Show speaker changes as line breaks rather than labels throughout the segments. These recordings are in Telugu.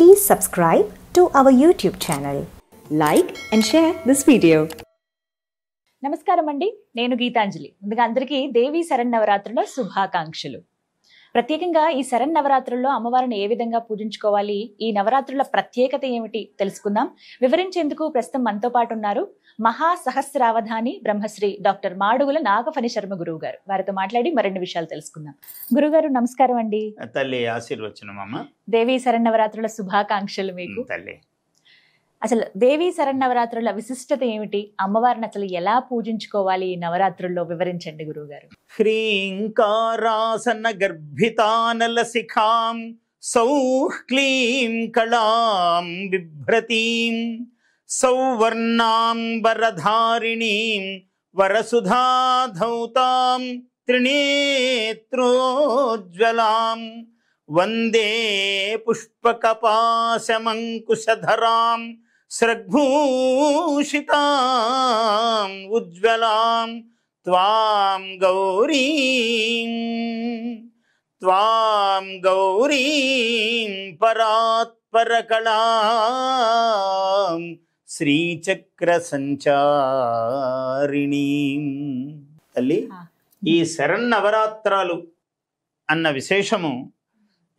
Please subscribe to our YouTube channel. Like and share this video. నమస్కారం అండి నేను గీతాంజలి ముందుగా అందరికీ దేవీ శరణ్ నవరాత్రుల శుభాకాంక్షలు ప్రత్యేకంగా ఈ శరణ్ నవరాత్రుల్లో అమ్మవారిని ఏ విధంగా పూజించుకోవాలి ఈ నవరాత్రుల ప్రత్యేకత ఏమిటి తెలుసుకుందాం వివరించేందుకు ప్రస్తుతం మనతో పాటు ఉన్నారు మహాసహస్రావధాని బ్రహ్మశ్రీ డాక్టర్ మాడుగుల నాగఫణి శర్మ గురువు గారు వారితో మాట్లాడి మరిన్ని విషయాలు తెలుసుకుందాం గురుగారు నమస్కారం అండి
తల్లి ఆశీర్వచనం
దేవి శరణ్ నవరాత్రుల శుభాకాంక్షలు మీకు తల్లి అసలు దేవీ నవరాత్రుల విశిష్టత ఏమిటి అమ్మవారిని అసలు ఎలా పూజించుకోవాలి ఈ నవరాత్రుల్లో వివరించండి గురువుగారు
హ్రీంకారాసన గర్భితానల శిఖాం సౌహ్ కళాం బిభ్రతీం సౌవర్ణాంబరధారిణీం వరసుధాధౌతాం త్రినేత్రోజ్వలాం వందే పుష్పకపాశమంకుశధరాం స్రగ్భూషితాం ఉజ్వలాం త్వాం గౌరీం త్వాం గౌరీం పరాత్పరకళా శ్రీచక్ర సంచారిణీం తల్లి ఈ నవరాత్రాలు అన్న విశేషము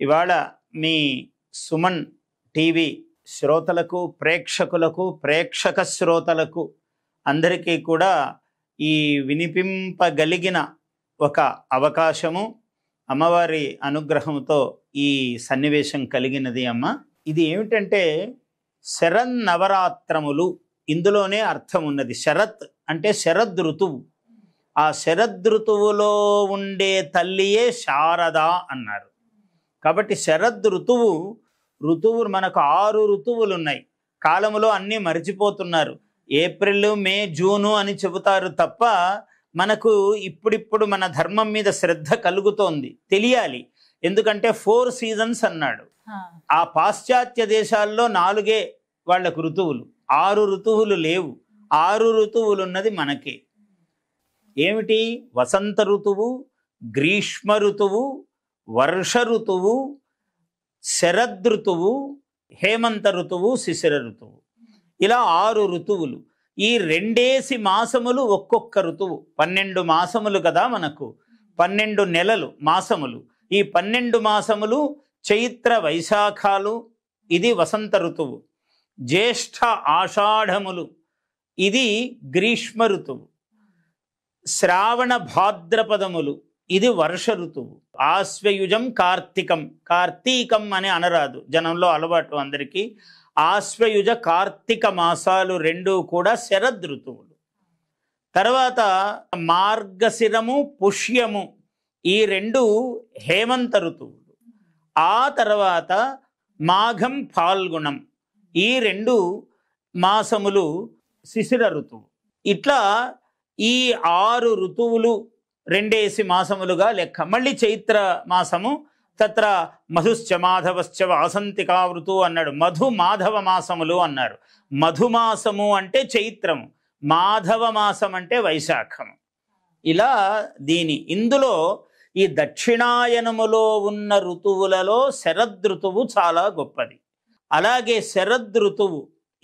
ఇవాళ మీ సుమన్ టీవీ శ్రోతలకు ప్రేక్షకులకు ప్రేక్షక శ్రోతలకు అందరికీ కూడా ఈ వినిపింపగలిగిన ఒక అవకాశము అమ్మవారి అనుగ్రహంతో ఈ సన్నివేశం కలిగినది అమ్మ ఇది ఏమిటంటే శరన్నవరాత్రములు ఇందులోనే అర్థం ఉన్నది శరత్ అంటే శరద్ ఋతువు ఆ శరద్ ఋతువులో ఉండే తల్లియే శారద అన్నారు కాబట్టి శరద్ ఋతువు ఋతువు మనకు ఆరు ఋతువులు ఉన్నాయి కాలంలో అన్నీ మర్చిపోతున్నారు ఏప్రిల్ మే జూను అని చెబుతారు తప్ప మనకు ఇప్పుడిప్పుడు మన ధర్మం మీద శ్రద్ధ కలుగుతోంది తెలియాలి ఎందుకంటే ఫోర్ సీజన్స్ అన్నాడు ఆ పాశ్చాత్య దేశాల్లో నాలుగే వాళ్ళకు ఋతువులు ఆరు ఋతువులు లేవు ఆరు ఋతువులు ఉన్నది మనకే ఏమిటి వసంత ఋతువు గ్రీష్మ ఋతువు వర్ష ఋతువు శరద్ ఋతువు హేమంత ఋతువు శిశిర ఋతువు ఇలా ఆరు ఋతువులు ఈ రెండేసి మాసములు ఒక్కొక్క ఋతువు పన్నెండు మాసములు కదా మనకు పన్నెండు నెలలు మాసములు ఈ పన్నెండు మాసములు చైత్ర వైశాఖాలు ఇది వసంత ఋతువు జ్యేష్ఠ ఆషాఢములు ఇది గ్రీష్మ ఋతువు శ్రావణ భాద్రపదములు ఇది వర్ష ఋతువు ఆశ్వయుజం కార్తీకం కార్తీకం అని అనరాదు జనంలో అలవాటు అందరికీ ఆశ్వయుజ కార్తీక మాసాలు రెండు కూడా శరద్ ఋతువులు తర్వాత మార్గశిరము పుష్యము ఈ రెండు హేమంత ఋతువులు ఆ తర్వాత మాఘం ఫాల్గుణం ఈ రెండు మాసములు శిశిర ఋతువు ఇట్లా ఈ ఆరు ఋతువులు రెండేసి మాసములుగా లెక్క మళ్ళీ చైత్ర మాసము తత్ర మధుశ్చ మాధవశ్చ వాసంతికావృతు అన్నాడు మధు మాధవ మాసములు అన్నారు మధుమాసము అంటే చైత్రము మాధవ మాసం అంటే వైశాఖము ఇలా దీని ఇందులో ఈ దక్షిణాయనములో ఉన్న ఋతువులలో శరదృతువు చాలా గొప్పది అలాగే శరదృతువు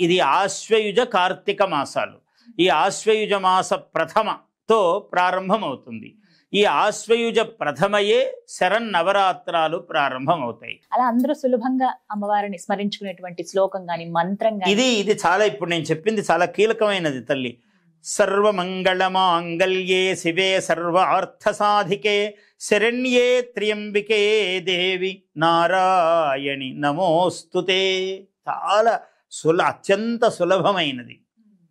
ఇది ఆశ్వయుజ కార్తీక మాసాలు ఈ ఆశ్వయుజ మాస ప్రథమ తో ప్రారంభమవుతుంది ఈ ఆశ్వయుజ ప్రథమయే శరణ్ నవరాత్రాలు ప్రారంభమవుతాయి
అలా అందరూ సులభంగా అమ్మవారిని స్మరించుకునేటువంటి శ్లోకం కానీ మంత్రం ఇది ఇది
చాలా ఇప్పుడు నేను చెప్పింది చాలా కీలకమైనది తల్లి సర్వమంగళమాంగల్యే శివే అర్థ సాధికే శరణ్యే త్రియంబికే దేవి నారాయణి నమోస్తుతే చాలా సుల అత్యంత సులభమైనది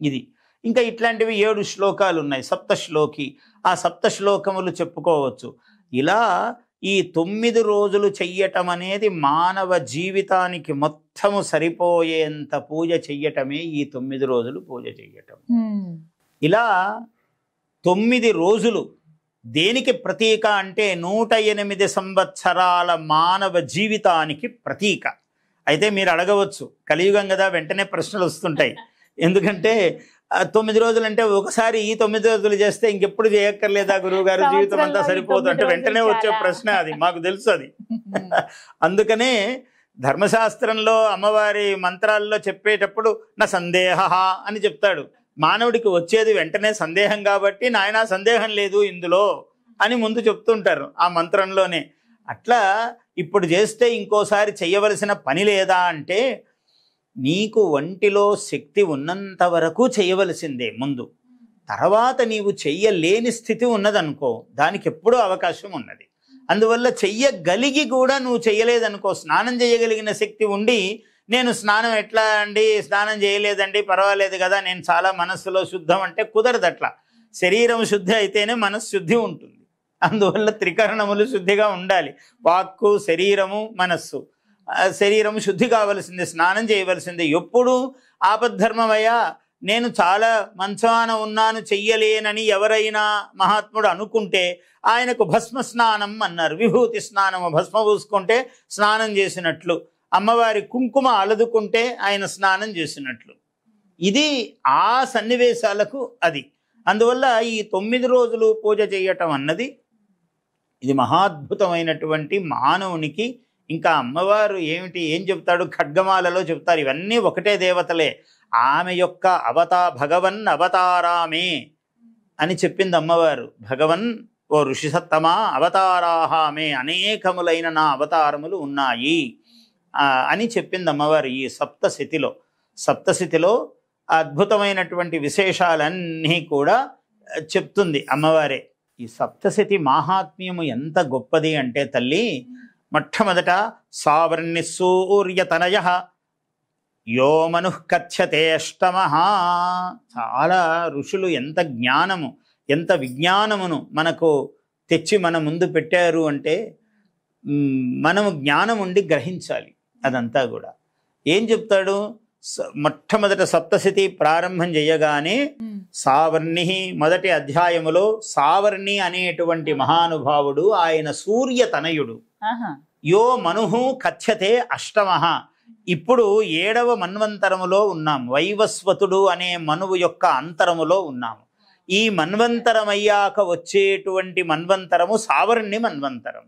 ఇది ఇంకా ఇట్లాంటివి ఏడు శ్లోకాలు ఉన్నాయి సప్తశ్లోకి ఆ సప్త శ్లోకములు చెప్పుకోవచ్చు ఇలా ఈ తొమ్మిది రోజులు చెయ్యటం అనేది మానవ జీవితానికి మొత్తము సరిపోయేంత పూజ చెయ్యటమే ఈ తొమ్మిది రోజులు పూజ చెయ్యటం ఇలా తొమ్మిది రోజులు దేనికి ప్రతీక అంటే నూట ఎనిమిది సంవత్సరాల మానవ జీవితానికి ప్రతీక అయితే మీరు అడగవచ్చు కలియుగం కదా వెంటనే ప్రశ్నలు వస్తుంటాయి ఎందుకంటే తొమ్మిది రోజులు అంటే ఒకసారి ఈ తొమ్మిది రోజులు చేస్తే ఇంకెప్పుడు చేయక్కర్లేదా గురువు గారు జీవితం అంతా సరిపోదు అంటే వెంటనే వచ్చే ప్రశ్న అది మాకు తెలుసు అది అందుకనే ధర్మశాస్త్రంలో అమ్మవారి మంత్రాల్లో చెప్పేటప్పుడు నా సందేహ అని చెప్తాడు మానవుడికి వచ్చేది వెంటనే సందేహం కాబట్టి నాయన సందేహం లేదు ఇందులో అని ముందు చెప్తుంటారు ఆ మంత్రంలోనే అట్లా ఇప్పుడు చేస్తే ఇంకోసారి చేయవలసిన పని లేదా అంటే నీకు ఒంటిలో శక్తి ఉన్నంత వరకు చేయవలసిందే ముందు తర్వాత నీవు చెయ్యలేని స్థితి ఉన్నదనుకో దానికి ఎప్పుడూ అవకాశం ఉన్నది అందువల్ల చెయ్యగలిగి కూడా నువ్వు చెయ్యలేదనుకో స్నానం చేయగలిగిన శక్తి ఉండి నేను స్నానం ఎట్లా అండి స్నానం చేయలేదండి పర్వాలేదు కదా నేను చాలా మనస్సులో శుద్ధం అంటే కుదరదు అట్లా శరీరం శుద్ధి అయితేనే మనస్సు శుద్ధి ఉంటుంది అందువల్ల త్రికరణములు శుద్ధిగా ఉండాలి వాక్కు శరీరము మనస్సు శరీరం శుద్ధి కావలసింది స్నానం చేయవలసింది ఎప్పుడు ఆపద్ధర్మమయ్యా నేను చాలా మంచాన ఉన్నాను చెయ్యలేనని ఎవరైనా మహాత్ముడు అనుకుంటే ఆయనకు భస్మ స్నానం అన్నారు విభూతి స్నానము భస్మ పూసుకుంటే స్నానం చేసినట్లు అమ్మవారి కుంకుమ అలదుకుంటే ఆయన స్నానం చేసినట్లు ఇది ఆ సన్నివేశాలకు అది అందువల్ల ఈ తొమ్మిది రోజులు పూజ చేయటం అన్నది ఇది మహాద్భుతమైనటువంటి మానవునికి ఇంకా అమ్మవారు ఏమిటి ఏం చెప్తాడు ఖడ్గమాలలో చెప్తారు ఇవన్నీ ఒకటే దేవతలే ఆమె యొక్క అవతా భగవన్ అవతారామే అని చెప్పింది అమ్మవారు భగవన్ ఓ ఋషిసత్తమా అవతారాహామే అనేకములైన నా అవతారములు ఉన్నాయి అని చెప్పింది అమ్మవారు ఈ సప్తశతిలో సప్తశతిలో అద్భుతమైనటువంటి విశేషాలన్నీ కూడా చెప్తుంది అమ్మవారే ఈ సప్తశతి మాహాత్మ్యము ఎంత గొప్పది అంటే తల్లి మొట్టమొదట సావర్ణి సూర్యతనయ యో మనుకథ్యతేష్టమ చాలా ఋషులు ఎంత జ్ఞానము ఎంత విజ్ఞానమును మనకు తెచ్చి మన ముందు పెట్టారు అంటే మనము జ్ఞానం ఉండి గ్రహించాలి అదంతా కూడా ఏం చెప్తాడు మొట్టమొదట సప్తశతి ప్రారంభం చేయగానే సావర్ణి మొదటి అధ్యాయములో సావర్ణి అనేటువంటి మహానుభావుడు ఆయన సూర్య తనయుడు యో మను కథ్యతే అష్టమ ఇప్పుడు ఏడవ మన్వంతరములో ఉన్నాం వైవస్వతుడు అనే మనువు యొక్క అంతరములో ఉన్నాము ఈ మన్వంతరమయ్యాక వచ్చేటువంటి మన్వంతరము సావర్ణి మన్వంతరం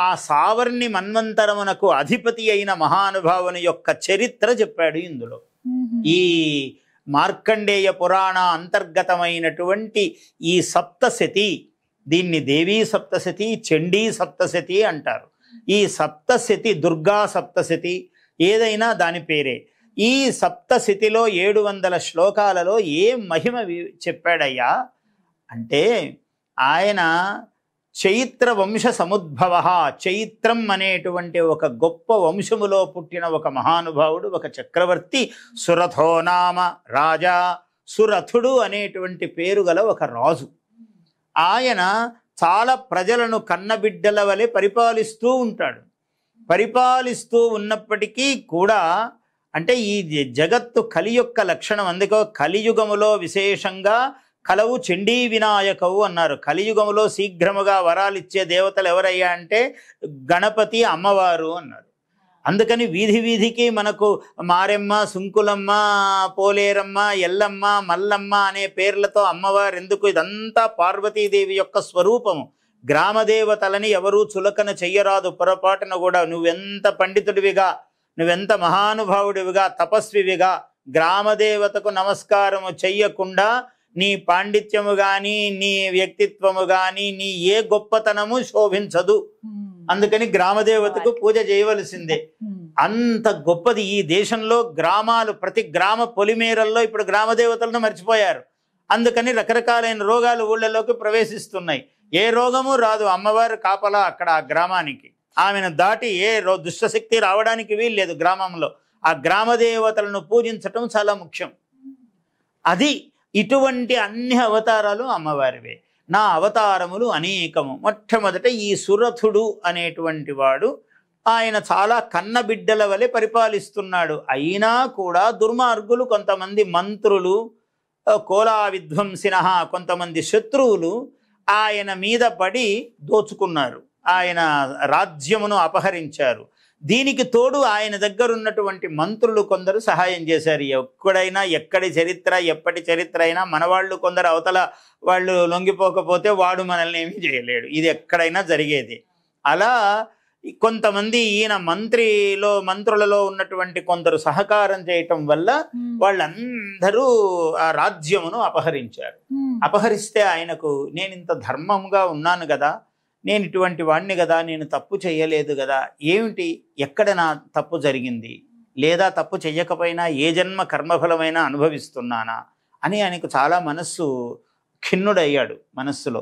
ఆ సావర్ణి మన్వంతరమునకు అధిపతి అయిన మహానుభావుని యొక్క చరిత్ర చెప్పాడు ఇందులో ఈ మార్కండేయ పురాణ అంతర్గతమైనటువంటి ఈ సప్తశతి దీన్ని దేవీ సప్తశతి చండీ సప్తశతి అంటారు ఈ సప్తశతి దుర్గా సప్తశతి ఏదైనా దాని పేరే ఈ సప్తశతిలో ఏడు వందల శ్లోకాలలో ఏ మహిమ చెప్పాడయ్యా అంటే ఆయన చైత్ర వంశ సముద్భవ చైత్రం అనేటువంటి ఒక గొప్ప వంశములో పుట్టిన ఒక మహానుభావుడు ఒక చక్రవర్తి సురథోనామ రాజా సురథుడు అనేటువంటి పేరు గల ఒక రాజు ఆయన చాలా ప్రజలను కన్నబిడ్డల వలె పరిపాలిస్తూ ఉంటాడు పరిపాలిస్తూ ఉన్నప్పటికీ కూడా అంటే ఈ జగత్తు కలి యొక్క లక్షణం అందుకో కలియుగములో విశేషంగా కలవు చండీ వినాయకవు అన్నారు కలియుగంలో శీఘ్రముగా వరాలు ఇచ్చే దేవతలు ఎవరయ్యా అంటే గణపతి అమ్మవారు అన్నారు అందుకని వీధి వీధికి మనకు మారెమ్మ సుంకులమ్మ పోలేరమ్మ ఎల్లమ్మ మల్లమ్మ అనే పేర్లతో అమ్మవారు ఎందుకు ఇదంతా పార్వతీదేవి యొక్క స్వరూపము గ్రామదేవతలని ఎవరూ చులకన చెయ్యరాదు పొరపాటున కూడా నువ్వెంత పండితుడివిగా నువ్వెంత మహానుభావుడివిగా తపస్వివిగా గ్రామదేవతకు నమస్కారము చెయ్యకుండా నీ పాండిత్యము గాని నీ వ్యక్తిత్వము గాని నీ ఏ గొప్పతనము శోభించదు hmm. అందుకని గ్రామదేవతకు పూజ చేయవలసిందే hmm. అంత గొప్పది ఈ దేశంలో గ్రామాలు ప్రతి గ్రామ పొలిమేరల్లో ఇప్పుడు గ్రామదేవతలను మర్చిపోయారు అందుకని రకరకాలైన రోగాలు ఊళ్ళలోకి ప్రవేశిస్తున్నాయి ఏ రోగము రాదు అమ్మవారు కాపలా అక్కడ ఆ గ్రామానికి ఆమెను దాటి ఏ రో దుష్టశక్తి రావడానికి వీల్లేదు గ్రామంలో ఆ గ్రామదేవతలను పూజించటం చాలా ముఖ్యం అది ఇటువంటి అన్ని అవతారాలు అమ్మవారివే నా అవతారములు అనేకము మొట్టమొదట ఈ సురథుడు అనేటువంటి వాడు ఆయన చాలా కన్నబిడ్డల వలె పరిపాలిస్తున్నాడు అయినా కూడా దుర్మార్గులు కొంతమంది మంత్రులు కోలా విధ్వంసిన కొంతమంది శత్రువులు ఆయన మీద పడి దోచుకున్నారు ఆయన రాజ్యమును అపహరించారు దీనికి తోడు ఆయన దగ్గర ఉన్నటువంటి మంత్రులు కొందరు సహాయం చేశారు ఎక్కడైనా ఎక్కడి చరిత్ర ఎప్పటి చరిత్ర అయినా మన వాళ్ళు కొందరు అవతల వాళ్ళు లొంగిపోకపోతే వాడు మనల్ని ఏమీ చేయలేడు ఇది ఎక్కడైనా జరిగేది అలా కొంతమంది ఈయన మంత్రిలో మంత్రులలో ఉన్నటువంటి కొందరు సహకారం చేయటం వల్ల వాళ్ళందరూ ఆ రాజ్యమును అపహరించారు అపహరిస్తే ఆయనకు నేను ఇంత ధర్మంగా ఉన్నాను కదా నేను ఇటువంటి వాడిని కదా నేను తప్పు చేయలేదు కదా ఏమిటి ఎక్కడ నా తప్పు జరిగింది లేదా తప్పు చెయ్యకపోయినా ఏ జన్మ కర్మఫలమైనా అనుభవిస్తున్నానా అని ఆయనకు చాలా మనస్సు ఖిన్నుడయ్యాడు మనస్సులో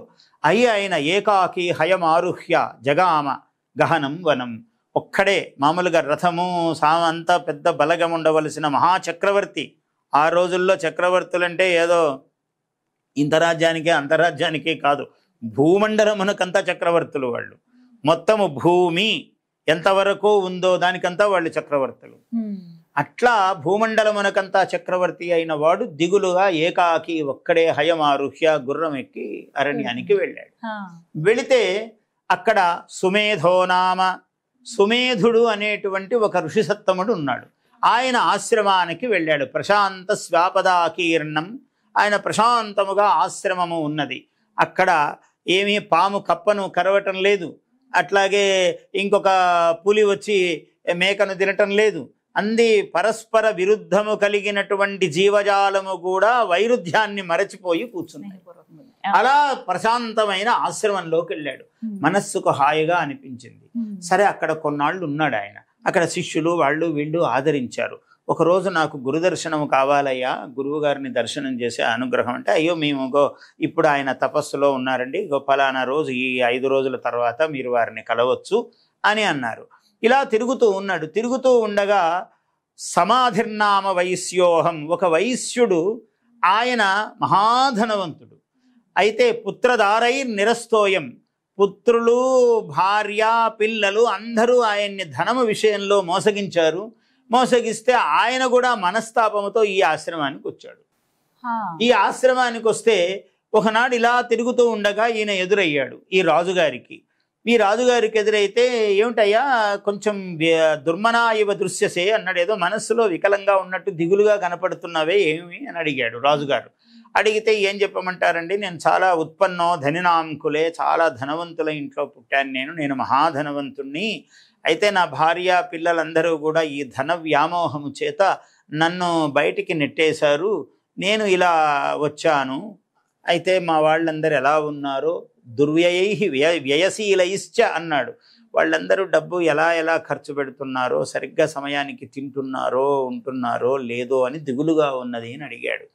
అయి ఆయన ఏకాకి హయమారుహ్య జగామ గహనం వనం ఒక్కడే మామూలుగా రథము సామంత పెద్ద బలగం ఉండవలసిన మహాచక్రవర్తి ఆ రోజుల్లో చక్రవర్తులంటే ఏదో ఇంతరాజ్యానికే అంతరాజ్యానికే కాదు భూమండలమునకంతా చక్రవర్తులు వాళ్ళు మొత్తము భూమి ఎంతవరకు ఉందో దానికంతా వాళ్ళు చక్రవర్తులు hmm. అట్లా భూమండలమునకంతా చక్రవర్తి అయిన వాడు దిగులుగా ఏకాకి ఒక్కడే హయమారుహ్య గుర్రం ఎక్కి అరణ్యానికి వెళ్ళాడు hmm. ah. వెళితే అక్కడ సుమేధోనామ సుమేధుడు అనేటువంటి ఒక ఋషిసత్తముడు ఉన్నాడు ఆయన ఆశ్రమానికి వెళ్ళాడు ప్రశాంత స్వాపదాకీర్ణం ఆయన ప్రశాంతముగా ఆశ్రమము ఉన్నది అక్కడ ఏమీ పాము కప్పను కరవటం లేదు అట్లాగే ఇంకొక పులి వచ్చి మేకను తినటం లేదు అంది పరస్పర విరుద్ధము కలిగినటువంటి జీవజాలము కూడా వైరుధ్యాన్ని మరచిపోయి కూర్చున్నాయి అలా ప్రశాంతమైన ఆశ్రమంలోకి వెళ్ళాడు మనస్సుకు హాయిగా అనిపించింది సరే అక్కడ కొన్నాళ్ళు ఉన్నాడు ఆయన అక్కడ శిష్యులు వాళ్ళు వీళ్ళు ఆదరించారు ఒకరోజు నాకు గురుదర్శనం కావాలయ్యా గురువు గారిని దర్శనం చేసే అనుగ్రహం అంటే అయ్యో మేము గో ఇప్పుడు ఆయన తపస్సులో ఉన్నారండి ఫలానా రోజు ఈ ఐదు రోజుల తర్వాత మీరు వారిని కలవచ్చు అని అన్నారు ఇలా తిరుగుతూ ఉన్నాడు తిరుగుతూ ఉండగా సమాధిర్నామ వైశ్యోహం ఒక వైశ్యుడు ఆయన మహాధనవంతుడు అయితే పుత్రధారై నిరస్తోయం పుత్రులు భార్య పిల్లలు అందరూ ఆయన్ని ధనము విషయంలో మోసగించారు మోసగిస్తే ఆయన కూడా మనస్తాపంతో ఈ ఆశ్రమానికి వచ్చాడు ఈ ఆశ్రమానికి వస్తే ఒకనాడు ఇలా తిరుగుతూ ఉండగా ఈయన ఎదురయ్యాడు ఈ రాజుగారికి ఈ రాజుగారికి ఎదురైతే ఏమిటయ్యా కొంచెం దుర్మనాయువ దృశ్యసే అన్నాడు ఏదో మనస్సులో వికలంగా ఉన్నట్టు దిగులుగా కనపడుతున్నావే ఏమి అని అడిగాడు రాజుగారు అడిగితే ఏం చెప్పమంటారండి నేను చాలా ఉత్పన్నో ధనినాంకులే చాలా ధనవంతుల ఇంట్లో పుట్టాను నేను నేను మహాధనవంతుణ్ణి అయితే నా భార్య పిల్లలందరూ కూడా ఈ ధన వ్యామోహము చేత నన్ను బయటికి నెట్టేశారు నేను ఇలా వచ్చాను అయితే మా వాళ్ళందరూ ఎలా ఉన్నారో దుర్వ్యయై వ్యయ వ్యయశీలయిశ్చ అన్నాడు వాళ్ళందరూ డబ్బు ఎలా ఎలా ఖర్చు పెడుతున్నారో సరిగ్గా సమయానికి తింటున్నారో ఉంటున్నారో లేదో అని దిగులుగా ఉన్నది అని అడిగాడు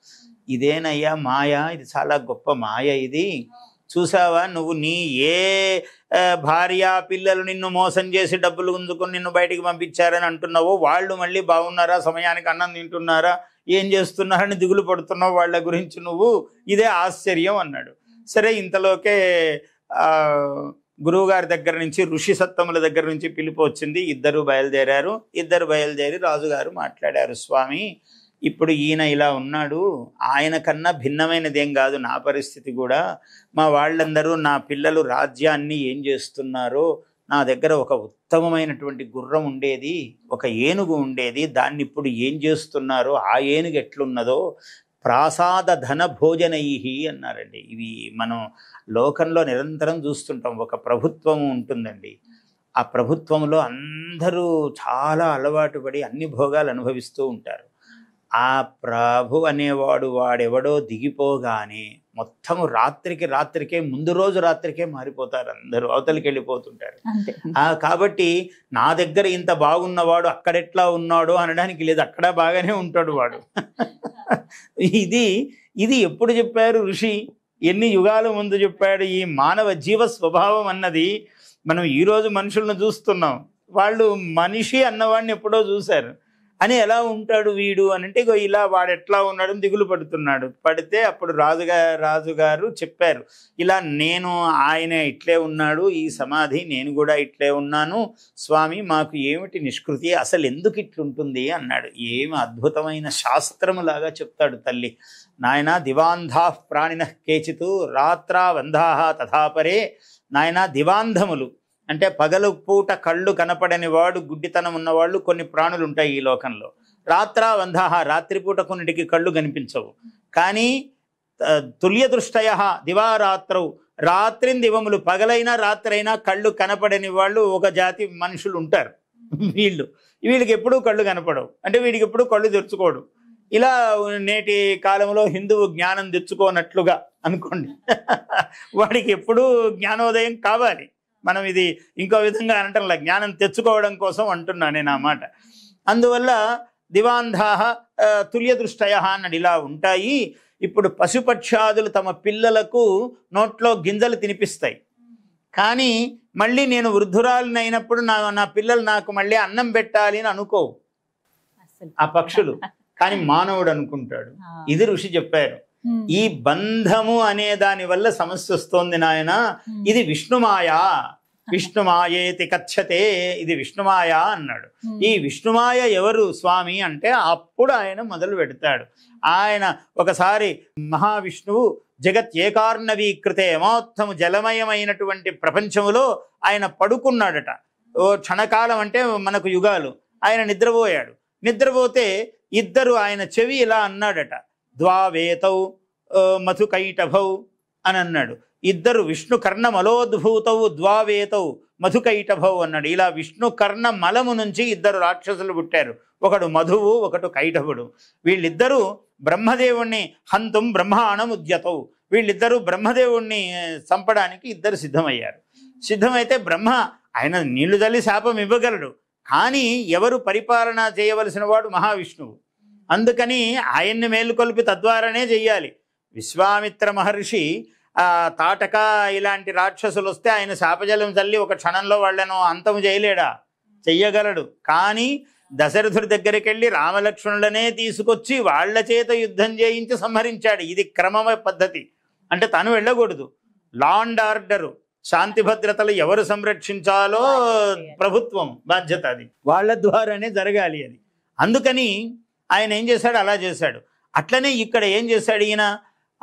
ఇదేనయ్యా మాయ ఇది చాలా గొప్ప మాయ ఇది చూసావా నువ్వు నీ ఏ భార్య పిల్లలు నిన్ను మోసం చేసి డబ్బులు గుంజుకొని నిన్ను బయటికి పంపించారని అంటున్నావు వాళ్ళు మళ్ళీ బాగున్నారా సమయానికి అన్నం తింటున్నారా ఏం చేస్తున్నారని దిగులు పడుతున్నావు వాళ్ళ గురించి నువ్వు ఇదే ఆశ్చర్యం అన్నాడు సరే ఇంతలోకే గురువుగారి దగ్గర నుంచి ఋషి సత్తముల దగ్గర నుంచి పిలుపు వచ్చింది ఇద్దరు బయలుదేరారు ఇద్దరు బయలుదేరి రాజుగారు మాట్లాడారు స్వామి ఇప్పుడు ఈయన ఇలా ఉన్నాడు ఆయన కన్నా భిన్నమైనదేం కాదు నా పరిస్థితి కూడా మా వాళ్ళందరూ నా పిల్లలు రాజ్యాన్ని ఏం చేస్తున్నారో నా దగ్గర ఒక ఉత్తమమైనటువంటి గుర్రం ఉండేది ఒక ఏనుగు ఉండేది దాన్ని ఇప్పుడు ఏం చేస్తున్నారో ఆ ఏనుగు ఎట్లున్నదో ప్రాసాద ధన భోజనైహి అన్నారండి ఇవి మనం లోకంలో నిరంతరం చూస్తుంటాం ఒక ప్రభుత్వం ఉంటుందండి ఆ ప్రభుత్వంలో అందరూ చాలా అలవాటు పడి అన్ని భోగాలు అనుభవిస్తూ ఉంటారు ఆ ప్రభు అనేవాడు వాడెవడో దిగిపోగానే మొత్తం రాత్రికి రాత్రికే ముందు రోజు రాత్రికే మారిపోతారు అందరూ అవతలికి వెళ్ళిపోతుంటారు కాబట్టి నా దగ్గర ఇంత బాగున్నవాడు అక్కడెట్లా ఉన్నాడు అనడానికి లేదు అక్కడ బాగానే ఉంటాడు వాడు ఇది ఇది ఎప్పుడు చెప్పారు ఋషి ఎన్ని యుగాల ముందు చెప్పాడు ఈ మానవ జీవ స్వభావం అన్నది మనం ఈరోజు మనుషులను చూస్తున్నాం వాళ్ళు మనిషి అన్నవాడిని ఎప్పుడో చూశారు అని ఎలా ఉంటాడు వీడు అని అంటే ఇగో ఇలా వాడు ఎట్లా ఉన్నాడని దిగులు పడుతున్నాడు పడితే అప్పుడు రాజుగా రాజుగారు చెప్పారు ఇలా నేను ఆయన ఇట్లే ఉన్నాడు ఈ సమాధి నేను కూడా ఇట్లే ఉన్నాను స్వామి మాకు ఏమిటి నిష్కృతి అసలు ఎందుకు ఇట్లుంటుంది అన్నాడు ఏమి అద్భుతమైన శాస్త్రములాగా చెప్తాడు తల్లి నాయన దివాంధా ప్రాణిన కేచితు రాత్రా వంధాహ తథాపరే నాయన దివాంధములు అంటే పగలు పూట కళ్ళు కనపడని వాడు గుడ్డితనం ఉన్నవాళ్ళు కొన్ని ప్రాణులు ఉంటాయి ఈ లోకంలో రాత్ర వంధహ రాత్రిపూట కొన్నిటికి కళ్ళు కనిపించవు కానీ తుల్యదృష్టయ దివారాత్రవు రాత్రిని దివములు పగలైనా రాత్రైనా కళ్ళు కనపడని వాళ్ళు ఒక జాతి మనుషులు ఉంటారు వీళ్ళు వీళ్ళకి ఎప్పుడూ కళ్ళు కనపడవు అంటే వీడికి ఎప్పుడూ కళ్ళు తెరుచుకోడు ఇలా నేటి కాలంలో హిందువు జ్ఞానం తెచ్చుకోనట్లుగా అనుకోండి వాడికి ఎప్పుడూ జ్ఞానోదయం కావాలి మనం ఇది ఇంకో విధంగా అనటం జ్ఞానం తెచ్చుకోవడం కోసం అంటున్నా నేను మాట అందువల్ల దివాంధా తుల్యదృష్టయ అన్నది ఇలా ఉంటాయి ఇప్పుడు పశుపక్షాదులు తమ పిల్లలకు నోట్లో గింజలు తినిపిస్తాయి కానీ మళ్ళీ నేను వృద్ధురాలిని నా నా పిల్లలు నాకు మళ్ళీ అన్నం పెట్టాలి అని అనుకోవు ఆ పక్షులు కానీ మానవుడు అనుకుంటాడు ఇది ఋషి చెప్పారు ఈ బంధము అనే దాని వల్ల సమస్య వస్తోంది నాయన ఇది విష్ణుమాయ విష్ణుమాయేతి కచ్చతే ఇది విష్ణుమాయ అన్నాడు ఈ విష్ణుమాయ ఎవరు స్వామి అంటే అప్పుడు ఆయన మొదలు పెడతాడు ఆయన ఒకసారి మహావిష్ణువు జగత్ ఏకార్ణవీకృతే యమోత్తము జలమయమైనటువంటి ప్రపంచములో ఆయన పడుకున్నాడట ఓ క్షణకాలం అంటే మనకు యుగాలు ఆయన నిద్రపోయాడు నిద్రపోతే ఇద్దరు ఆయన చెవి ఇలా అన్నాడట ద్వావేతౌ మధుకైటభౌ అని అన్నాడు ఇద్దరు విష్ణు కర్ణ మలోద్భూతవు ద్వావేతవు మధుకైటభవు అన్నాడు ఇలా విష్ణు కర్ణ మలము నుంచి ఇద్దరు రాక్షసులు పుట్టారు ఒకడు మధువు ఒకటు కైటభుడు వీళ్ళిద్దరూ బ్రహ్మదేవుణ్ణి హంతం బ్రహ్మాణముద్యతవు వీళ్ళిద్దరూ బ్రహ్మదేవుణ్ణి చంపడానికి ఇద్దరు సిద్ధమయ్యారు సిద్ధమైతే బ్రహ్మ ఆయన నీళ్లు తల్లి శాపం ఇవ్వగలడు కానీ ఎవరు పరిపాలన చేయవలసిన వాడు మహావిష్ణువు అందుకని ఆయన్ని మేలుకొల్పి తద్వారానే చెయ్యాలి విశ్వామిత్ర మహర్షి తాటక ఇలాంటి రాక్షసులు వస్తే ఆయన శాపజలం చల్లి ఒక క్షణంలో వాళ్లను అంతం చేయలేడా చెయ్యగలడు కానీ దశరథుడి దగ్గరికి వెళ్ళి రామలక్ష్మణులనే తీసుకొచ్చి వాళ్ల చేత యుద్ధం చేయించి సంహరించాడు ఇది క్రమమే పద్ధతి అంటే తను వెళ్ళకూడదు లాండ్ అండ్ ఆర్డరు శాంతి భద్రతలు ఎవరు సంరక్షించాలో ప్రభుత్వం బాధ్యత అది వాళ్ళ ద్వారానే జరగాలి అది అందుకని ఆయన ఏం చేశాడు అలా చేశాడు అట్లనే ఇక్కడ ఏం చేశాడు ఈయన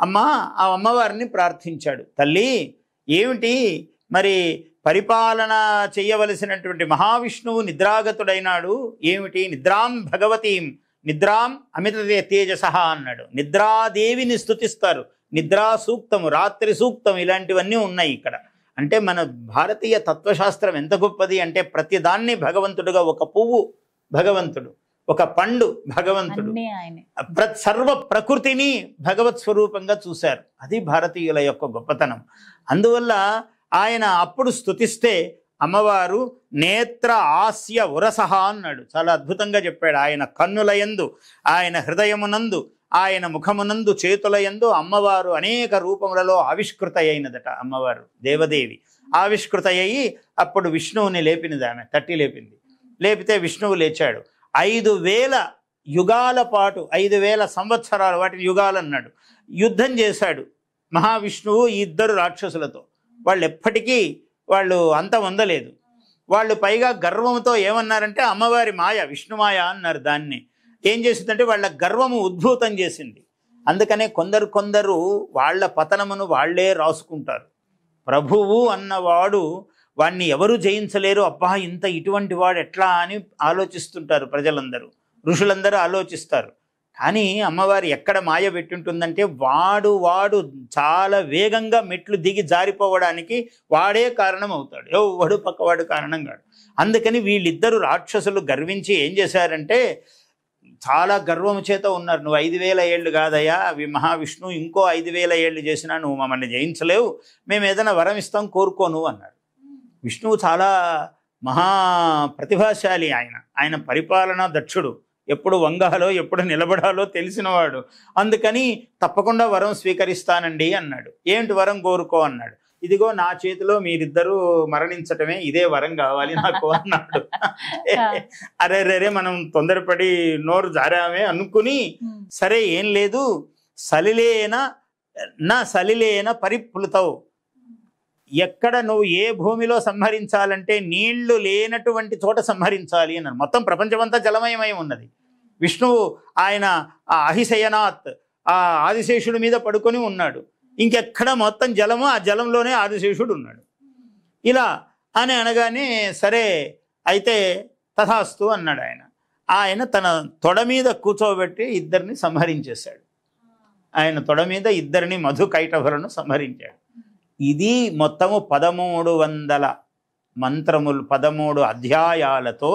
అమ్మ ఆ అమ్మవారిని ప్రార్థించాడు తల్లి ఏమిటి మరి పరిపాలన చేయవలసినటువంటి మహావిష్ణువు నిద్రాగతుడైనాడు ఏమిటి నిద్రాం భగవతీం నిద్రాం అమిత తేజస అన్నాడు నిద్రాదేవిని స్థుతిస్తారు నిద్రా సూక్తము రాత్రి సూక్తం ఇలాంటివన్నీ ఉన్నాయి ఇక్కడ అంటే మన భారతీయ తత్వశాస్త్రం ఎంత గొప్పది అంటే ప్రతిదాన్ని భగవంతుడుగా ఒక పువ్వు భగవంతుడు ఒక పండు భగవంతుడు సర్వ ప్రకృతిని భగవత్ స్వరూపంగా చూశారు అది భారతీయుల యొక్క గొప్పతనం అందువల్ల ఆయన అప్పుడు స్థుతిస్తే అమ్మవారు నేత్ర ఆస్య ఉరసహ అన్నాడు చాలా అద్భుతంగా చెప్పాడు ఆయన కన్నులయందు ఆయన హృదయమునందు ఆయన ముఖమునందు చేతులయందు అమ్మవారు అనేక రూపములలో ఆవిష్కృత అయినదట అమ్మవారు దేవదేవి ఆవిష్కృత అయ్యి అప్పుడు విష్ణువుని లేపినది ఆమె తట్టి లేపింది లేపితే విష్ణువు లేచాడు ఐదు వేల యుగాల పాటు ఐదు వేల సంవత్సరాలు వాటిని యుగాలు అన్నాడు యుద్ధం చేశాడు మహావిష్ణువు ఈ ఇద్దరు రాక్షసులతో వాళ్ళు ఎప్పటికీ వాళ్ళు అంత ఉందలేదు వాళ్ళు పైగా గర్వంతో ఏమన్నారంటే అమ్మవారి మాయ విష్ణుమాయ అన్నారు దాన్ని ఏం చేసిందంటే వాళ్ళ గర్వము ఉద్భూతం చేసింది అందుకనే కొందరు కొందరు వాళ్ళ పతనమును వాళ్లే రాసుకుంటారు ప్రభువు అన్నవాడు వాడిని ఎవరు జయించలేరు అబ్బా ఇంత ఇటువంటి వాడు ఎట్లా అని ఆలోచిస్తుంటారు ప్రజలందరూ ఋషులందరూ ఆలోచిస్తారు కానీ అమ్మవారు ఎక్కడ మాయ పెట్టుంటుందంటే వాడు వాడు చాలా వేగంగా మెట్లు దిగి జారిపోవడానికి వాడే కారణం అవుతాడు ఎవడు పక్కవాడు కారణం కాడు అందుకని వీళ్ళిద్దరు రాక్షసులు గర్వించి ఏం చేశారంటే చాలా గర్వము చేత ఉన్నారు నువ్వు ఐదు వేల ఏళ్ళు కాదయ్యా అవి మహావిష్ణువు ఇంకో ఐదు వేల ఏళ్ళు చేసినా నువ్వు మమ్మల్ని జయించలేవు మేము ఏదైనా వరం ఇస్తాం కోరుకోను అన్నాడు విష్ణువు చాలా మహా ప్రతిభాశాలి ఆయన ఆయన పరిపాలన దక్షుడు ఎప్పుడు వంగాలో ఎప్పుడు నిలబడాలో తెలిసినవాడు అందుకని తప్పకుండా వరం స్వీకరిస్తానండి అన్నాడు ఏంటి వరం కోరుకో అన్నాడు ఇదిగో నా చేతిలో మీరిద్దరూ మరణించటమే ఇదే వరం కావాలి నాకు అన్నాడు అరే రేరే మనం తొందరపడి నోరు జారామే అనుకుని సరే ఏం లేదు సలిలేన నా సలిలేన పరిప్లుతవు ఎక్కడ నువ్వు ఏ భూమిలో సంహరించాలంటే నీళ్లు లేనటువంటి చోట సంహరించాలి అన్నారు మొత్తం ప్రపంచమంతా జలమయమై ఉన్నది విష్ణువు ఆయన ఆ అహిశయనాథ్ ఆ ఆదిశేషుడి మీద పడుకొని ఉన్నాడు ఇంకెక్కడ మొత్తం జలము ఆ జలంలోనే ఆదిశేషుడు ఉన్నాడు ఇలా అని అనగానే సరే అయితే తథాస్తు అన్నాడు ఆయన ఆయన తన తొడ మీద కూర్చోబెట్టి ఇద్దరిని సంహరించేశాడు ఆయన తొడ మీద ఇద్దరిని మధు కైటభులను సంహరించాడు ఇది మొత్తము పదమూడు వందల మంత్రములు పదమూడు అధ్యాయాలతో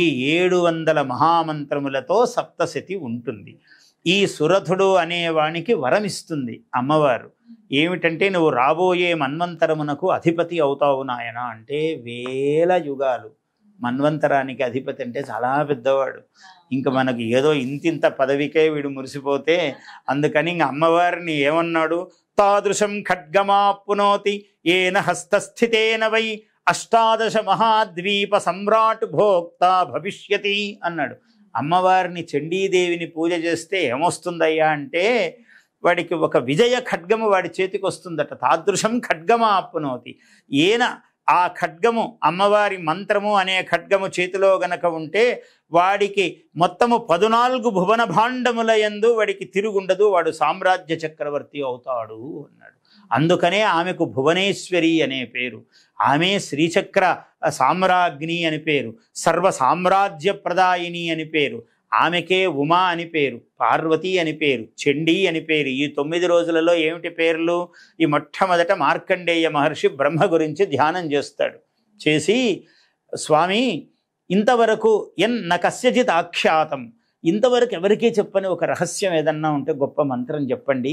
ఈ ఏడు వందల మహామంత్రములతో సప్తశతి ఉంటుంది ఈ సురథుడు అనేవానికి వరమిస్తుంది అమ్మవారు ఏమిటంటే నువ్వు రాబోయే మన్వంతరమునకు అధిపతి అవుతావు నాయన అంటే వేల యుగాలు మన్వంతరానికి అధిపతి అంటే చాలా పెద్దవాడు ఇంకా మనకు ఏదో ఇంతింత పదవికే వీడు మురిసిపోతే అందుకని ఇంక అమ్మవారిని ఏమన్నాడు తాదృశం ఖడ్గమాప్నోతి ఏన హస్తస్థితేన వై అష్టాదశ మహాద్వీప సమ్రాట్ భోక్త భవిష్యతి అన్నాడు అమ్మవారిని చండీదేవిని పూజ చేస్తే ఏమొస్తుందయ్యా అంటే వాడికి ఒక విజయ ఖడ్గము వాడి చేతికి వస్తుందట తాదృశం ఖడ్గమా ఏన ఆ ఖడ్గము అమ్మవారి మంత్రము అనే ఖడ్గము చేతిలో గనక ఉంటే వాడికి మొత్తము పదునాలుగు భువన భాండముల ఎందు వాడికి తిరుగుండదు వాడు సామ్రాజ్య చక్రవర్తి అవుతాడు అన్నాడు అందుకనే ఆమెకు భువనేశ్వరి అనే పేరు ఆమె శ్రీచక్ర సామ్రాజ్ఞి అని పేరు సర్వ సామ్రాజ్య ప్రదాయిని అని పేరు ఆమెకే ఉమా అని పేరు పార్వతి అని పేరు చండీ అని పేరు ఈ తొమ్మిది రోజులలో ఏమిటి పేర్లు ఈ మొట్టమొదట మార్కండేయ మహర్షి బ్రహ్మ గురించి ధ్యానం చేస్తాడు చేసి స్వామి ఇంతవరకు ఎన్ న కస్యజిత్ ఆఖ్యాతం ఇంతవరకు ఎవరికీ చెప్పని ఒక రహస్యం ఏదన్నా ఉంటే గొప్ప మంత్రం చెప్పండి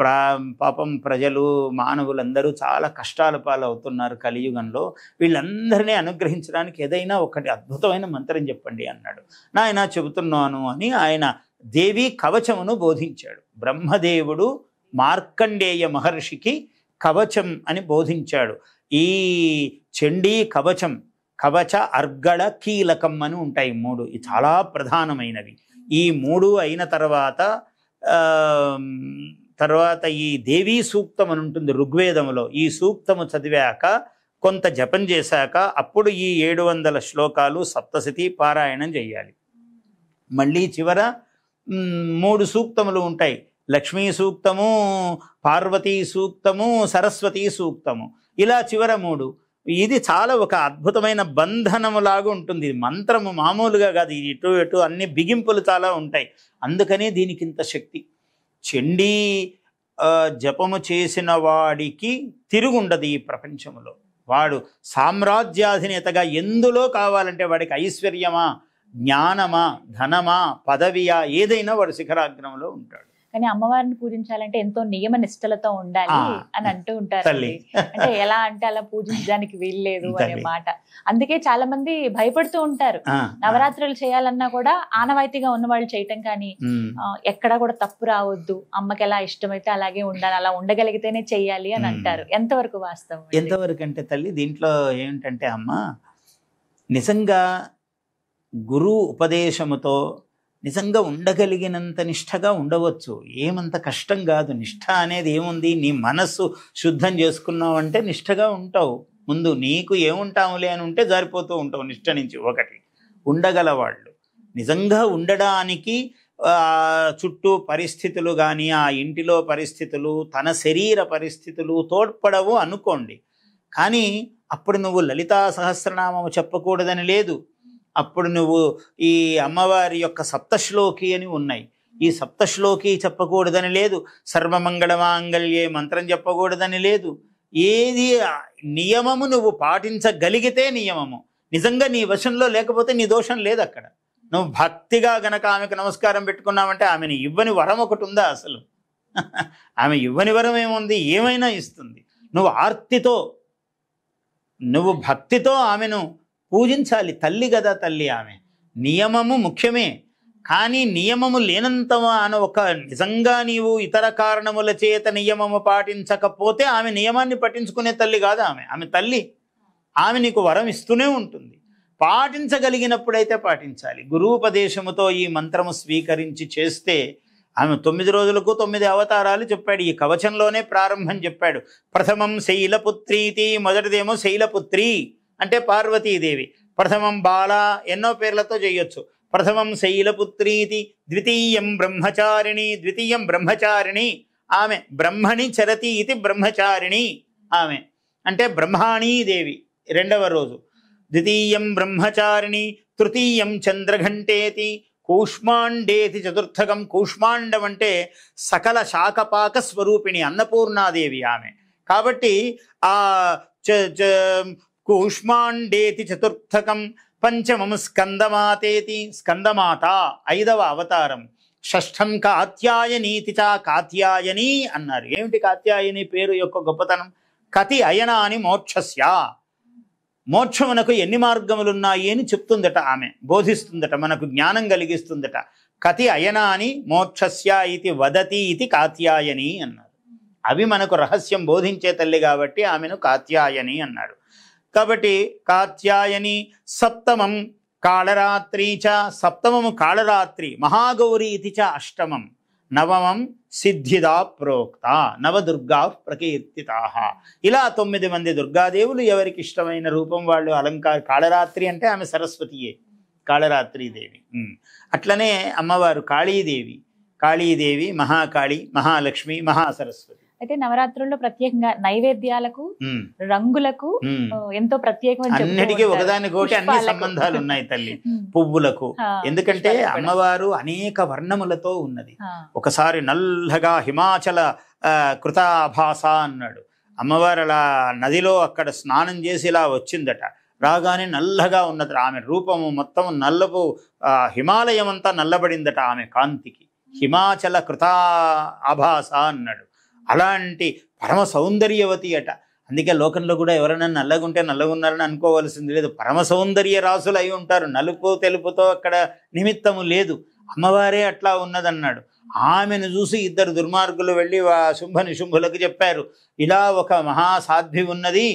ప్రా పాపం ప్రజలు మానవులందరూ చాలా కష్టాల పాలవుతున్నారు కలియుగంలో వీళ్ళందరినీ అనుగ్రహించడానికి ఏదైనా ఒకటి అద్భుతమైన మంత్రం చెప్పండి అన్నాడు నాయన చెబుతున్నాను అని ఆయన దేవి కవచమును బోధించాడు బ్రహ్మదేవుడు మార్కండేయ మహర్షికి కవచం అని బోధించాడు ఈ చండీ కవచం కవచ అర్గళ కీలకం అని ఉంటాయి మూడు ఇది చాలా ప్రధానమైనవి ఈ మూడు అయిన తర్వాత తర్వాత ఈ దేవీ సూక్తం అని ఉంటుంది ఋగ్వేదంలో ఈ సూక్తము చదివాక కొంత జపం చేశాక అప్పుడు ఈ ఏడు వందల శ్లోకాలు సప్తశతి పారాయణం చేయాలి మళ్ళీ చివర మూడు సూక్తములు ఉంటాయి లక్ష్మీ సూక్తము పార్వతీ సూక్తము సరస్వతీ సూక్తము ఇలా చివర మూడు ఇది చాలా ఒక అద్భుతమైన బంధనములాగా ఉంటుంది మంత్రము మామూలుగా కాదు ఇటు ఇటు అన్ని బిగింపులు చాలా ఉంటాయి అందుకనే దీనికి ఇంత శక్తి చెండీ జపము చేసిన వాడికి తిరుగుండదు ఈ ప్రపంచంలో వాడు సామ్రాజ్యాధినేతగా ఎందులో కావాలంటే వాడికి ఐశ్వర్యమా జ్ఞానమా ధనమా పదవియా ఏదైనా వాడు శిఖరాగ్రంలో ఉంటాడు
కానీ అమ్మవారిని పూజించాలంటే ఎంతో నియమ నిష్టలతో ఉండాలి అని అంటూ ఉంటారు అంటే ఎలా అంటే అలా పూజించడానికి వీల్లేదు అనే మాట అందుకే చాలా మంది భయపడుతూ ఉంటారు నవరాత్రులు చేయాలన్నా కూడా ఆనవాయితీగా ఉన్న వాళ్ళు చేయటం కానీ ఎక్కడా కూడా తప్పు రావద్దు అమ్మకి ఎలా ఇష్టమైతే అలాగే ఉండాలి అలా ఉండగలిగితేనే చెయ్యాలి అని అంటారు ఎంతవరకు వాస్తవం
ఎంతవరకు అంటే తల్లి దీంట్లో ఏమిటంటే అమ్మ నిజంగా గురువు ఉపదేశముతో నిజంగా ఉండగలిగినంత నిష్ఠగా ఉండవచ్చు ఏమంత కష్టం కాదు నిష్ఠ అనేది ఏముంది నీ మనస్సు శుద్ధం చేసుకున్నావు అంటే నిష్ఠగా ఉంటావు ముందు నీకు ఏముంటాములే అని ఉంటే జారిపోతూ ఉంటావు నిష్ఠ నుంచి ఒకటి ఉండగలవాళ్ళు నిజంగా ఉండడానికి చుట్టూ పరిస్థితులు కానీ ఆ ఇంటిలో పరిస్థితులు తన శరీర పరిస్థితులు తోడ్పడవు అనుకోండి కానీ అప్పుడు నువ్వు లలితా సహస్రనామము చెప్పకూడదని లేదు అప్పుడు నువ్వు ఈ అమ్మవారి యొక్క సప్తశ్లోకి అని ఉన్నాయి ఈ సప్తశ్లోకి చెప్పకూడదని లేదు సర్వమంగళమాంగళ్యే మంత్రం చెప్పకూడదని లేదు ఏది నియమము నువ్వు పాటించగలిగితే నియమము నిజంగా నీ వశంలో లేకపోతే నీ దోషం లేదు అక్కడ నువ్వు భక్తిగా గనక ఆమెకు నమస్కారం పెట్టుకున్నావంటే ఆమెను ఇవ్వని వరం ఒకటి ఉందా అసలు ఆమె ఇవ్వని వరం ఏముంది ఏమైనా ఇస్తుంది నువ్వు ఆర్తితో నువ్వు భక్తితో ఆమెను పూజించాలి తల్లి కదా తల్లి ఆమె నియమము ముఖ్యమే కానీ నియమము లేనంతవా అని ఒక నిజంగా నీవు ఇతర కారణముల చేత నియమము పాటించకపోతే ఆమె నియమాన్ని పట్టించుకునే తల్లి కాదు ఆమె ఆమె తల్లి ఆమె నీకు వరం ఇస్తూనే ఉంటుంది పాటించగలిగినప్పుడైతే పాటించాలి గురుపదేశముతో ఈ మంత్రము స్వీకరించి చేస్తే ఆమె తొమ్మిది రోజులకు తొమ్మిది అవతారాలు చెప్పాడు ఈ కవచంలోనే ప్రారంభం చెప్పాడు ప్రథమం శైలపుత్రీతి మొదటిదేమో శైలపుత్రి అంటే పార్వతీదేవి ప్రథమం బాల ఎన్నో పేర్లతో చేయొచ్చు ప్రథమం శైలపుత్రీతి ద్వితీయం బ్రహ్మచారిణి ద్వితీయం బ్రహ్మచారిణి ఆమె బ్రహ్మణి చరతి ఇది బ్రహ్మచారిణి ఆమె అంటే దేవి రెండవ రోజు ద్వితీయం బ్రహ్మచారిణి తృతీయం చంద్రఘంటేతి కూష్మాండేతి చతుర్థకం కూష్మాండం అంటే సకల శాకపాక స్వరూపిణి అన్నపూర్ణాదేవి ఆమె కాబట్టి ఆ కూష్మాండేతి చతుర్థకం పంచమం స్కందమాతేతి స్కందమాత ఐదవ అవతారం షష్ఠం కాత్యాయనీతి చా కాత్యాయని అన్నారు ఏమిటి కాత్యాయని పేరు యొక్క గొప్పతనం కతి అయనాని అని మోక్షస్య మోక్షమునకు ఎన్ని మార్గములున్నాయి అని చెప్తుందట ఆమె బోధిస్తుందట మనకు జ్ఞానం కలిగిస్తుందట కతి అయనాని అని ఇది వదతి ఇది కాత్యాయని అన్నారు అవి మనకు రహస్యం బోధించే తల్లి కాబట్టి ఆమెను కాత్యాయని అన్నారు కాబట్టి కాత్యాయని సప్తమం కాళరాత్రి చ సప్తమము కాళరాత్రి మహాగౌరి ఇది చ అష్టమం నవమం సిద్ధిదా ప్రోక్త నవదుర్గా ప్రకీర్తిత ఇలా తొమ్మిది మంది దుర్గాదేవులు ఎవరికి ఇష్టమైన రూపం వాళ్ళు అలంకార కాళరాత్రి అంటే ఆమె సరస్వతియే కాళరాత్రిదేవి అట్లనే అమ్మవారు కాళీదేవి కాళీదేవి మహాకాళి మహాలక్ష్మి మహాసరస్వతి
అయితే నవరాత్రుల్లో ప్రత్యేకంగా నైవేద్యాలకు రంగులకు ఎంతో ప్రత్యేకమైన ఒకదానికోటి అన్ని సంబంధాలు
ఉన్నాయి తల్లి పువ్వులకు ఎందుకంటే అమ్మవారు అనేక వర్ణములతో ఉన్నది ఒకసారి నల్లగా హిమాచల కృతాభాస అన్నాడు అమ్మవారు అలా నదిలో అక్కడ స్నానం చేసి ఇలా వచ్చిందట రాగానే నల్లగా ఉన్నది ఆమె రూపము మొత్తం నల్లపు హిమాలయం అంతా నల్లబడిందట ఆమె కాంతికి హిమాచల కృతా ఆభాస అన్నాడు అలాంటి పరమ సౌందర్యవతి అట అందుకే లోకంలో కూడా ఎవరైనా నల్లగుంటే నల్లగున్నారని అనుకోవాల్సింది లేదు పరమ సౌందర్య రాసులు అయి ఉంటారు నలుపు తెలుపుతో అక్కడ నిమిత్తము లేదు అమ్మవారే అట్లా ఉన్నదన్నాడు ఆమెను చూసి ఇద్దరు దుర్మార్గులు వెళ్ళి శుంభ నిశుంభులకు చెప్పారు ఇలా ఒక మహాసాధ్వి ఉన్నది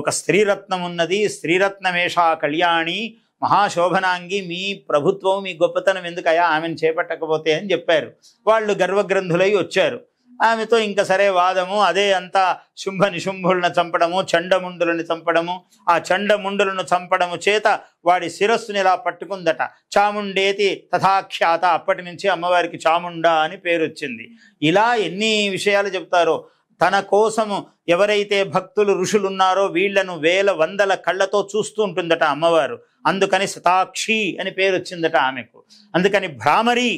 ఒక స్త్రీరత్నం ఉన్నది స్త్రీరత్నమేషా కళ్యాణి మహాశోభనాంగి మీ ప్రభుత్వం మీ గొప్పతనం ఎందుకయా ఆమెను చేపట్టకపోతే అని చెప్పారు వాళ్ళు గర్వగ్రంథులై వచ్చారు ఆమెతో ఇంకా సరే వాదము అదే అంతా శుంభ నిశుంభులను చంపడము చండముండులను చంపడము ఆ చండముండులను చంపడము చేత వాడి శిరస్సుని ఇలా పట్టుకుందట చాముండేతి తథాఖ్యాత అప్పటి నుంచి అమ్మవారికి చాముండ అని పేరు వచ్చింది ఇలా ఎన్ని విషయాలు చెప్తారో తన కోసము ఎవరైతే భక్తులు ఋషులున్నారో వీళ్లను వేల వందల కళ్ళతో చూస్తూ ఉంటుందట అమ్మవారు అందుకని శతాక్షి అని పేరు వచ్చిందట ఆమెకు అందుకని భ్రామరి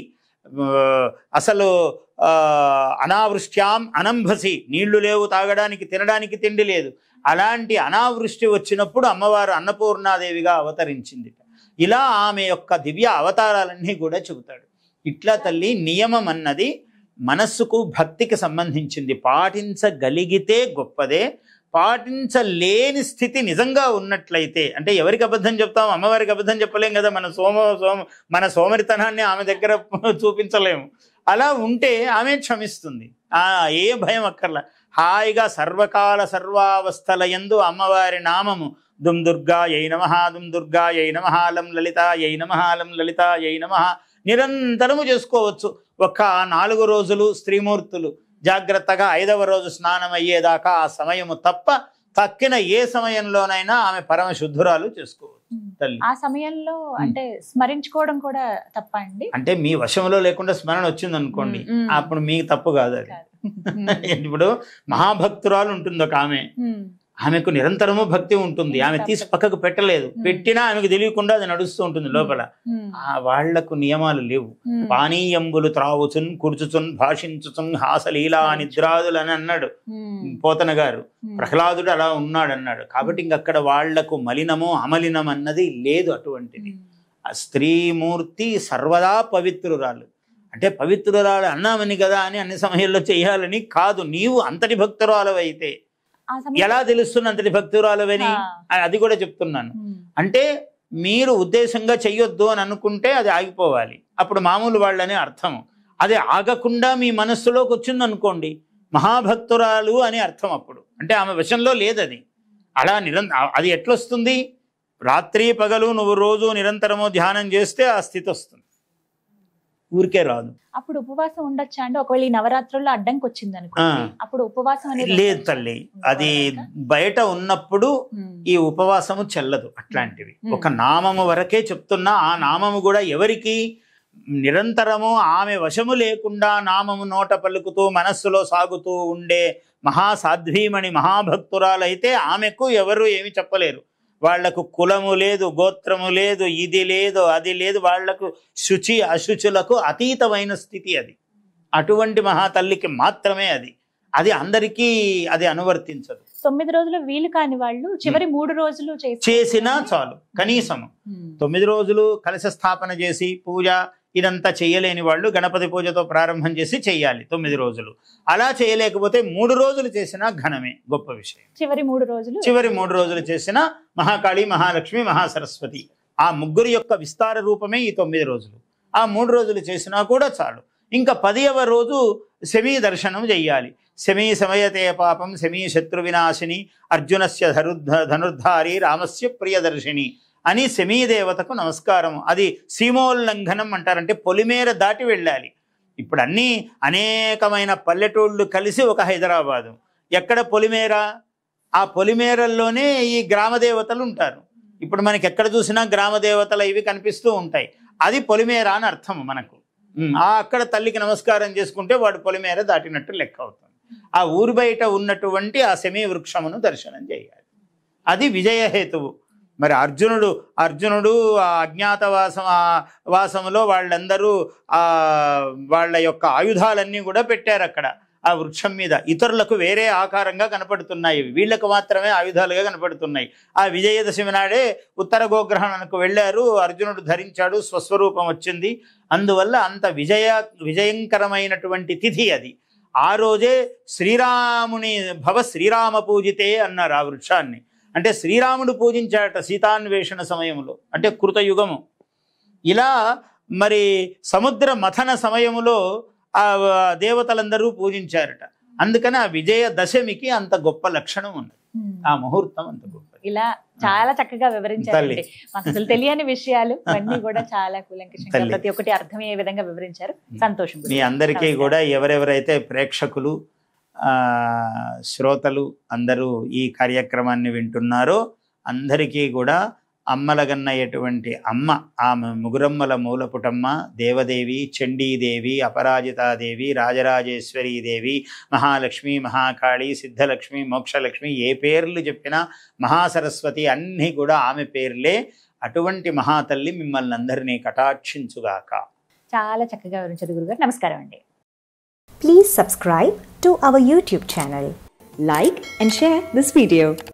అసలు అనావృష్ట్యాం అనంభసి నీళ్లు లేవు తాగడానికి తినడానికి తిండి లేదు అలాంటి అనావృష్టి వచ్చినప్పుడు అమ్మవారు అన్నపూర్ణాదేవిగా అవతరించింది ఇలా ఆమె యొక్క దివ్య అవతారాలన్నీ కూడా చెబుతాడు ఇట్లా తల్లి నియమం అన్నది మనస్సుకు భక్తికి సంబంధించింది పాటించగలిగితే గొప్పదే పాటించలేని స్థితి నిజంగా ఉన్నట్లయితే అంటే ఎవరికి అబద్ధం చెప్తాం అమ్మవారికి అబద్ధం చెప్పలేం కదా మన సోమ సోమ మన సోమరితనాన్ని ఆమె దగ్గర చూపించలేము అలా ఉంటే ఆమె క్షమిస్తుంది ఏ భయం అక్కర్లా హాయిగా సర్వకాల సర్వావస్థల ఎందు అమ్మవారి నామము దుమ్ దుర్గా ఎయి నమ దుమ్ దుర్గా యై నమహాలం లలిత యై నమహాలం లలిత ఎయి నమ నిరంతరము చేసుకోవచ్చు ఒక్క నాలుగు రోజులు స్త్రీమూర్తులు జాగ్రత్తగా ఐదవ రోజు స్నానం అయ్యేదాకా ఆ సమయము తప్ప తక్కిన ఏ సమయంలోనైనా ఆమె పరమ శుద్ధురాలు చేసుకోవచ్చు ఆ
సమయంలో అంటే స్మరించుకోవడం కూడా తప్ప అండి
అంటే మీ వశంలో లేకుండా స్మరణ వచ్చింది అనుకోండి అప్పుడు మీకు తప్పు కాదు అది ఇప్పుడు మహాభక్తురాలు ఉంటుంది ఒక ఆమె ఆమెకు నిరంతరము భక్తి ఉంటుంది ఆమె తీసి పక్కకు పెట్టలేదు పెట్టినా ఆమెకు తెలియకుండా అది నడుస్తూ ఉంటుంది లోపల ఆ వాళ్లకు నియమాలు లేవు పానీయంబులు త్రావుచున్ కుర్చుచున్ భాషించుచున్ హాసలీలా నిద్రాదులు అని అన్నాడు పోతన గారు ప్రహ్లాదుడు అలా ఉన్నాడు అన్నాడు కాబట్టి ఇంకక్కడ వాళ్లకు మలినము అమలినం అన్నది లేదు అటువంటిది ఆ స్త్రీమూర్తి సర్వదా పవిత్రురాలు అంటే పవిత్రురాలు అన్నామని కదా అని అన్ని సమయంలో చేయాలని కాదు నీవు అంతటి భక్తురాలు అయితే ఎలా తెలుస్తుంది అంతటి అని అది కూడా చెప్తున్నాను అంటే మీరు ఉద్దేశంగా చెయ్యొద్దు అని అనుకుంటే అది ఆగిపోవాలి అప్పుడు మామూలు వాళ్ళని అర్థం అది ఆగకుండా మీ మనస్సులోకి వచ్చింది అనుకోండి మహాభక్తురాలు అని అర్థం అప్పుడు అంటే ఆమె విషయంలో లేదది అలా నిరంతర అది ఎట్లొస్తుంది రాత్రి పగలు నువ్వు రోజు నిరంతరము ధ్యానం చేస్తే ఆ స్థితి వస్తుంది ఊరికే రాదు
అప్పుడు ఉపవాసం ఉండొచ్చా అండి ఒకవేళ ఈ నవరాత్రుల్లో అడ్డంకి వచ్చింది అనుకో అప్పుడు ఉపవాసం అనేది లేదు
తల్లి అది బయట ఉన్నప్పుడు ఈ ఉపవాసము చెల్లదు అట్లాంటివి ఒక నామము వరకే చెప్తున్నా ఆ నామము కూడా ఎవరికి నిరంతరము ఆమె వశము లేకుండా నామము నోట పలుకుతూ మనస్సులో సాగుతూ ఉండే మహాసాధ్వీమణి మహాభక్తురాలైతే ఆమెకు ఎవరు ఏమి చెప్పలేరు వాళ్లకు కులము లేదు గోత్రము లేదు ఇది లేదు అది లేదు వాళ్లకు శుచి అశుచులకు అతీతమైన స్థితి అది అటువంటి మహాతల్లికి మాత్రమే అది అది అందరికీ అది అనువర్తించదు
తొమ్మిది రోజులు వీలు కాని వాళ్ళు చివరి మూడు రోజులు
చేసినా చాలు కనీసము తొమ్మిది రోజులు కలిసి స్థాపన చేసి పూజ ఇదంతా చేయలేని వాళ్ళు గణపతి పూజతో ప్రారంభం చేసి చేయాలి తొమ్మిది రోజులు అలా చేయలేకపోతే మూడు రోజులు చేసినా ఘనమే గొప్ప విషయం
చివరి మూడు రోజులు చివరి మూడు
రోజులు చేసిన మహాకాళి మహాలక్ష్మి మహాసరస్వతి ఆ ముగ్గురు యొక్క విస్తార రూపమే ఈ తొమ్మిది రోజులు ఆ మూడు రోజులు చేసినా కూడా చాలు ఇంకా పదియవ రోజు శమీ దర్శనం చెయ్యాలి శమీ సమయతే పాపం శమీ శత్రు వినాశిని అర్జునస్య ధనుర్ధారి రామస్య ప్రియదర్శిని అని శమీదేవతకు నమస్కారం అది సీమోల్లంఘనం అంటారంటే పొలిమేర దాటి వెళ్ళాలి ఇప్పుడు అన్నీ అనేకమైన పల్లెటూళ్ళు కలిసి ఒక హైదరాబాదు ఎక్కడ పొలిమేర ఆ పొలిమేరల్లోనే ఈ గ్రామదేవతలు ఉంటారు ఇప్పుడు మనకి ఎక్కడ చూసినా గ్రామదేవతలు ఇవి కనిపిస్తూ ఉంటాయి అది పొలిమేర అని అర్థం మనకు ఆ అక్కడ తల్లికి నమస్కారం చేసుకుంటే వాడు పొలిమేర దాటినట్టు లెక్క అవుతుంది ఆ ఊరు బయట ఉన్నటువంటి ఆ శమీ వృక్షమును దర్శనం చేయాలి అది విజయహేతువు మరి అర్జునుడు అర్జునుడు ఆ అజ్ఞాతవాసం వాసంలో వాళ్ళందరూ ఆ వాళ్ళ యొక్క ఆయుధాలన్నీ కూడా పెట్టారు అక్కడ ఆ వృక్షం మీద ఇతరులకు వేరే ఆకారంగా కనపడుతున్నాయి వీళ్ళకు మాత్రమే ఆయుధాలుగా కనపడుతున్నాయి ఆ విజయదశమి నాడే ఉత్తర గోగ్రహణకు వెళ్ళారు అర్జునుడు ధరించాడు స్వస్వరూపం వచ్చింది అందువల్ల అంత విజయ విజయంకరమైనటువంటి తిథి అది ఆ రోజే శ్రీరాముని భవ శ్రీరామ పూజితే అన్నారు ఆ వృక్షాన్ని అంటే శ్రీరాముడు పూజించాడట సీతాన్వేషణ సమయంలో అంటే కృతయుగము ఇలా మరి సముద్ర మథన సమయంలో ఆ దేవతలందరూ పూజించారట అందుకని ఆ విజయ దశమికి అంత గొప్ప లక్షణం ఉన్నది ఆ ముహూర్తం అంత గొప్ప
ఇలా చాలా చక్కగా వివరించారు అసలు తెలియని విషయాలు అన్ని కూడా చాలా కులంకృష్ణ ప్రతి ఒక్కటి అర్థమయ్యే విధంగా వివరించారు సంతోషం మీ అందరికీ
కూడా ఎవరెవరైతే ప్రేక్షకులు శ్రోతలు అందరూ ఈ కార్యక్రమాన్ని వింటున్నారో అందరికీ కూడా అమ్మలగన్నయ్యటువంటి అమ్మ ఆమె ముగురమ్మల మూలపుటమ్మ దేవదేవి చండీదేవి అపరాజితాదేవి రాజరాజేశ్వరీదేవి మహాలక్ష్మి మహాకాళి సిద్ధలక్ష్మి మోక్షలక్ష్మి ఏ పేర్లు చెప్పినా మహాసరస్వతి అన్నీ కూడా ఆమె పేర్లే అటువంటి మహాతల్లి మిమ్మల్ని అందరినీ కటాక్షించుగాక
చాలా చక్కగా వివరించారు గురుగారు నమస్కారం అండి Please subscribe to our YouTube channel. Like and share this video.